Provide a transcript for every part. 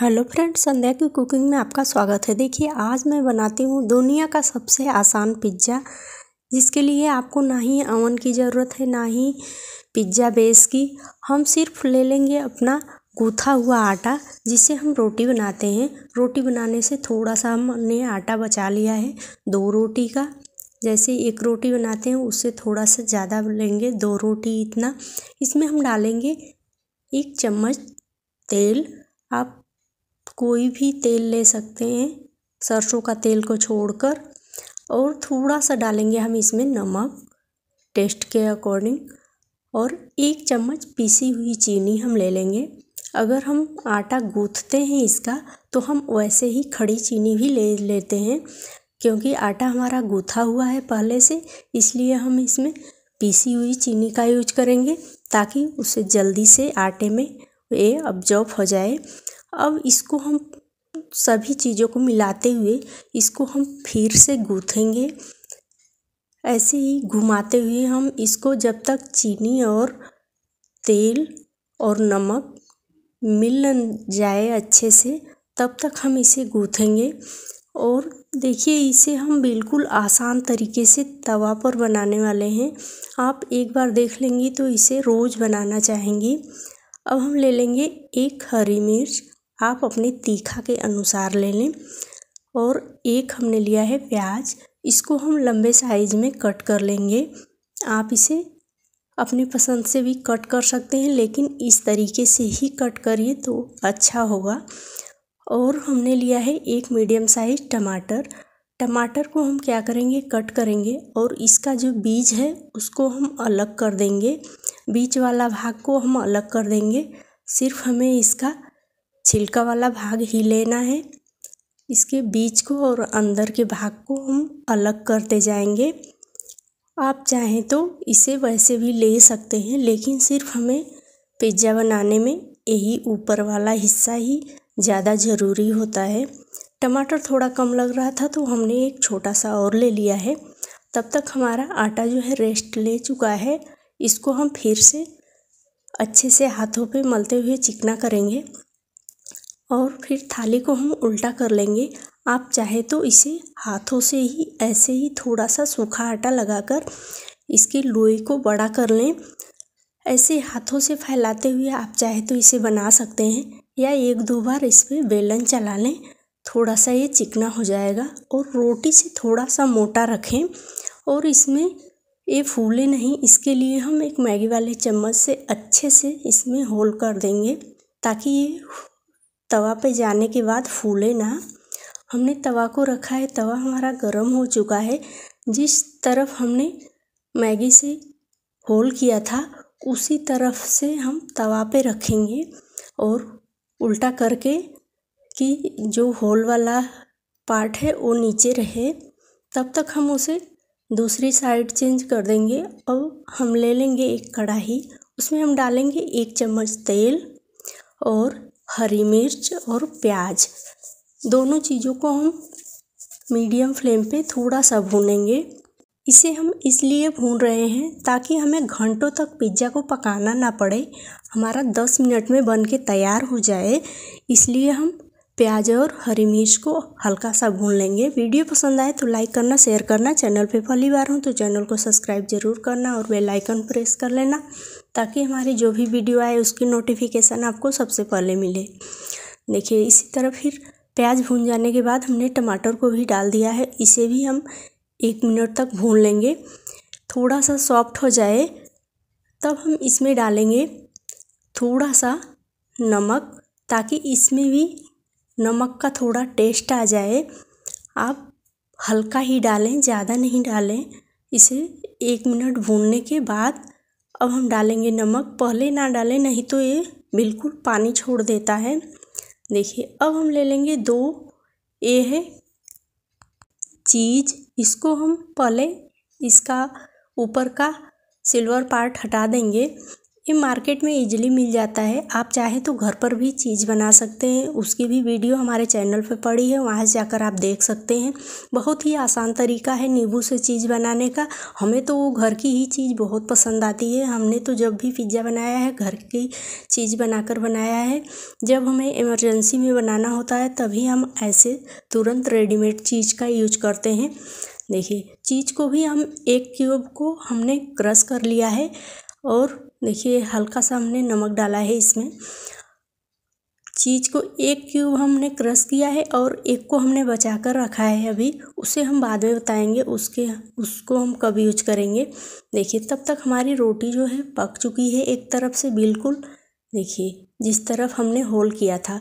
hello friends संध्या की cooking में आपका स्वागत है देखिए आज मैं बनाती हूँ दुनिया का सबसे आसान पिज्ज़ा जिसके लिए आपको ना ही अवन की ज़रूरत है ना ही पिज्ज़ा बेस की हम सिर्फ ले लेंगे अपना गूथा हुआ आटा जिससे हम रोटी बनाते हैं रोटी बनाने से थोड़ा सा हमने आटा बचा लिया है दो रोटी का जैसे एक रोटी बनाते हैं उससे थोड़ा सा ज़्यादा लेंगे दो रोटी इतना इसमें हम डालेंगे एक चम्मच तेल आप कोई भी तेल ले सकते हैं सरसों का तेल को छोड़कर और थोड़ा सा डालेंगे हम इसमें नमक टेस्ट के अकॉर्डिंग और एक चम्मच पीसी हुई चीनी हम ले लेंगे अगर हम आटा गूँथते हैं इसका तो हम वैसे ही खड़ी चीनी भी ले लेते हैं क्योंकि आटा हमारा गूँथा हुआ है पहले से इसलिए हम इसमें पीसी हुई चीनी का यूज करेंगे ताकि उसे जल्दी से आटे में ये अब्जॉर्ब हो जाए अब इसको हम सभी चीज़ों को मिलाते हुए इसको हम फिर से गूँथेंगे ऐसे ही घुमाते हुए हम इसको जब तक चीनी और तेल और नमक मिल जाए अच्छे से तब तक हम इसे गूँथेंगे और देखिए इसे हम बिल्कुल आसान तरीके से तवा पर बनाने वाले हैं आप एक बार देख लेंगी तो इसे रोज़ बनाना चाहेंगी अब हम ले लेंगे एक हरी मिर्च आप अपने तीखा के अनुसार ले लें और एक हमने लिया है प्याज इसको हम लंबे साइज़ में कट कर लेंगे आप इसे अपनी पसंद से भी कट कर सकते हैं लेकिन इस तरीके से ही कट करिए तो अच्छा होगा और हमने लिया है एक मीडियम साइज टमाटर टमाटर को हम क्या करेंगे कट करेंगे और इसका जो बीज है उसको हम अलग कर देंगे बीज वाला भाग को हम अलग कर देंगे सिर्फ हमें इसका छिलका वाला भाग ही लेना है इसके बीच को और अंदर के भाग को हम अलग करते जाएंगे आप चाहें तो इसे वैसे भी ले सकते हैं लेकिन सिर्फ हमें पिज्ज़ा बनाने में यही ऊपर वाला हिस्सा ही ज़्यादा ज़रूरी होता है टमाटर थोड़ा कम लग रहा था तो हमने एक छोटा सा और ले लिया है तब तक हमारा आटा जो है रेस्ट ले चुका है इसको हम फिर से अच्छे से हाथों पे मलते हुए चिकना करेंगे और फिर थाली को हम उल्टा कर लेंगे आप चाहे तो इसे हाथों से ही ऐसे ही थोड़ा सा सूखा आटा लगाकर इसके लोई को बड़ा कर लें ऐसे हाथों से फैलाते हुए आप चाहे तो इसे बना सकते हैं या एक दो बार इस पर बेलन चला लें थोड़ा सा ये चिकना हो जाएगा और रोटी से थोड़ा सा मोटा रखें और इसमें ये फूले नहीं इसके लिए हम एक मैगी वाले चम्मच से अच्छे से इसमें होल कर देंगे ताकि ये तवा पे जाने के बाद फूले ना हमने तवा को रखा है तवा हमारा गर्म हो चुका है जिस तरफ हमने मैगी से होल किया था उसी तरफ से हम तवा पे रखेंगे और उल्टा करके कि जो होल वाला पार्ट है वो नीचे रहे तब तक हम उसे दूसरी साइड चेंज कर देंगे और हम ले लेंगे एक कढ़ाई उसमें हम डालेंगे एक चम्मच तेल और हरी मिर्च और प्याज दोनों चीज़ों को हम मीडियम फ्लेम पे थोड़ा सा भूनेंगे इसे हम इसलिए भून रहे हैं ताकि हमें घंटों तक पिज्ज़ा को पकाना ना पड़े हमारा दस मिनट में बन के तैयार हो जाए इसलिए हम प्याज और हरी मिर्च को हल्का सा भून लेंगे वीडियो पसंद आए तो लाइक करना शेयर करना चैनल पे पहली बार हूँ तो चैनल को सब्सक्राइब जरूर करना और बेल आइकन प्रेस कर लेना ताकि हमारी जो भी वीडियो आए उसकी नोटिफिकेशन आपको सबसे पहले मिले देखिए इसी तरह फिर प्याज भून जाने के बाद हमने टमाटर को भी डाल दिया है इसे भी हम एक मिनट तक भून लेंगे थोड़ा सा सॉफ्ट हो जाए तब हम इसमें डालेंगे थोड़ा सा नमक ताकि इसमें भी नमक का थोड़ा टेस्ट आ जाए आप हल्का ही डालें ज़्यादा नहीं डालें इसे एक मिनट भूनने के बाद अब हम डालेंगे नमक पहले ना डालें नहीं तो ये बिल्कुल पानी छोड़ देता है देखिए अब हम ले लेंगे दो ये है चीज़ इसको हम पहले इसका ऊपर का सिल्वर पार्ट हटा देंगे ये मार्केट में इजीली मिल जाता है आप चाहे तो घर पर भी चीज़ बना सकते हैं उसकी भी वीडियो हमारे चैनल पे पड़ी है वहाँ से जाकर आप देख सकते हैं बहुत ही आसान तरीका है नींबू से चीज़ बनाने का हमें तो वो घर की ही चीज़ बहुत पसंद आती है हमने तो जब भी पिज्ज़ा बनाया है घर की चीज़ बनाकर बनाया है जब हमें इमरजेंसी में बनाना होता है तभी हम ऐसे तुरंत रेडीमेड चीज़ का यूज करते हैं देखिए चीज़ को भी हम एक क्यूब को हमने क्रश कर लिया है और देखिए हल्का सा हमने नमक डाला है इसमें चीज़ को एक क्यूब हमने क्रश किया है और एक को हमने बचा कर रखा है अभी उसे हम बाद में बताएंगे उसके उसको हम कब यूज करेंगे देखिए तब तक हमारी रोटी जो है पक चुकी है एक तरफ से बिल्कुल देखिए जिस तरफ हमने होल किया था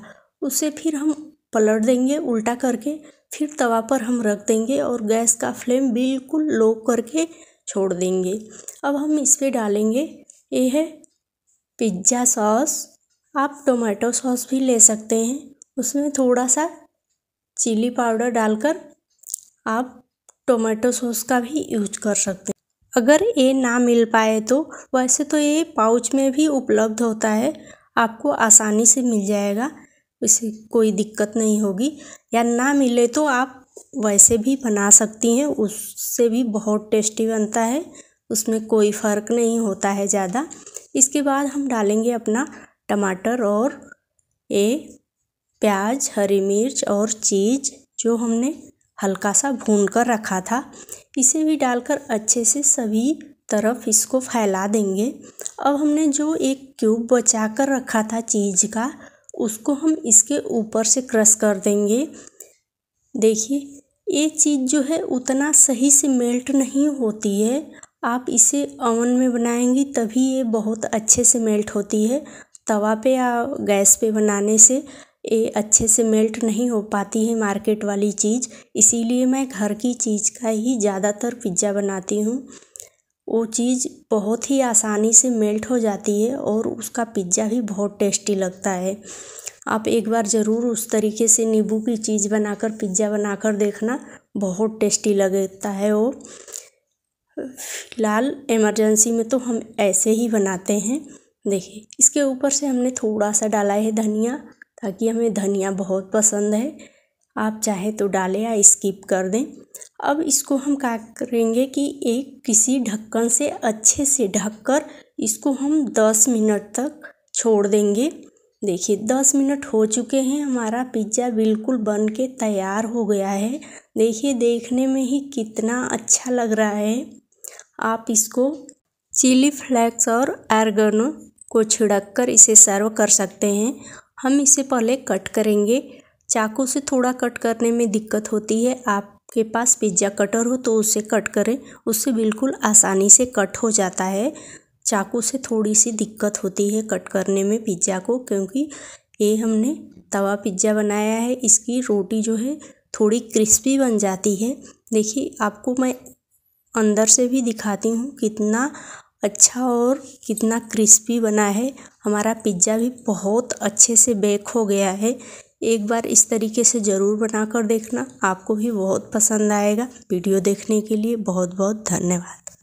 उसे फिर हम पलट देंगे उल्टा करके फिर तवा पर हम रख देंगे और गैस का फ्लेम बिल्कुल लो करके छोड़ देंगे अब हम इस पर डालेंगे ये है पिज्ज़ा सॉस आप टोमेटो सॉस भी ले सकते हैं उसमें थोड़ा सा चिली पाउडर डालकर आप टोमेटो सॉस का भी यूज कर सकते हैं अगर ये ना मिल पाए तो वैसे तो ये पाउच में भी उपलब्ध होता है आपको आसानी से मिल जाएगा इससे कोई दिक्कत नहीं होगी या ना मिले तो आप वैसे भी बना सकती हैं उससे भी बहुत टेस्टी बनता है उसमें कोई फ़र्क नहीं होता है ज़्यादा इसके बाद हम डालेंगे अपना टमाटर और ये प्याज हरी मिर्च और चीज़ जो हमने हल्का सा भून कर रखा था इसे भी डालकर अच्छे से सभी तरफ इसको फैला देंगे अब हमने जो एक क्यूब बचा कर रखा था चीज़ का उसको हम इसके ऊपर से क्रश कर देंगे देखिए ये चीज़ जो है उतना सही से मेल्ट नहीं होती है आप इसे ओवन में बनाएंगी तभी ये बहुत अच्छे से मेल्ट होती है तवा पे या गैस पे बनाने से ये अच्छे से मेल्ट नहीं हो पाती है मार्केट वाली चीज़ इसीलिए मैं घर की चीज़ का ही ज़्यादातर पिज्ज़ा बनाती हूँ वो चीज़ बहुत ही आसानी से मेल्ट हो जाती है और उसका पिज्ज़ा भी बहुत टेस्टी लगता है आप एक बार ज़रूर उस तरीके से नींबू की चीज़ बनाकर पिज्ज़ा बनाकर देखना बहुत टेस्टी लगता है वो फ़िलहाल इमरजेंसी में तो हम ऐसे ही बनाते हैं देखिए इसके ऊपर से हमने थोड़ा सा डाला है धनिया ताकि हमें धनिया बहुत पसंद है आप चाहे तो डालें या स्किप कर दें अब इसको हम क्या करेंगे कि एक किसी ढक्कन से अच्छे से ढककर इसको हम दस मिनट तक छोड़ देंगे देखिए दस मिनट हो चुके हैं हमारा पिज्ज़ा बिल्कुल बन के तैयार हो गया है देखिए देखने में ही कितना अच्छा लग रहा है आप इसको चिली फ्लेक्स और आर्गनो को छिड़क कर इसे सर्व कर सकते हैं हम इसे पहले कट करेंगे चाकू से थोड़ा कट करने में दिक्कत होती है आपके पास पिज्ज़ा कटर हो तो उसे कट करें उससे बिल्कुल आसानी से कट हो जाता है चाकू से थोड़ी सी दिक्कत होती है कट करने में पिज्ज़ा को क्योंकि ये हमने तवा पिज्ज़ा बनाया है इसकी रोटी जो है थोड़ी क्रिस्पी बन जाती है देखिए आपको मैं अंदर से भी दिखाती हूँ कितना अच्छा और कितना क्रिस्पी बना है हमारा पिज्ज़ा भी बहुत अच्छे से बेक हो गया है एक बार इस तरीके से ज़रूर बनाकर देखना आपको भी बहुत पसंद आएगा वीडियो देखने के लिए बहुत बहुत धन्यवाद